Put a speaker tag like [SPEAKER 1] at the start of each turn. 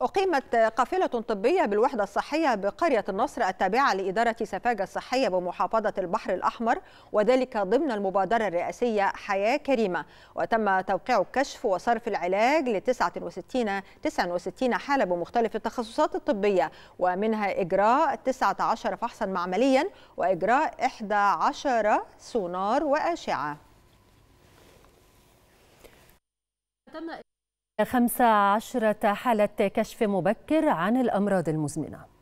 [SPEAKER 1] أقيمت قافلة طبية بالوحدة الصحية بقرية النصر التابعة لإدارة سفاجة الصحية بمحافظة البحر الأحمر وذلك ضمن المبادرة الرئاسية حياة كريمة وتم توقيع كشف وصرف العلاج ل 69 69 حالة بمختلف التخصصات الطبية ومنها إجراء 19 فحصا معمليا وإجراء 11 سونار وأشعة تم 15
[SPEAKER 2] حالة كشف مبكر عن الأمراض المزمنة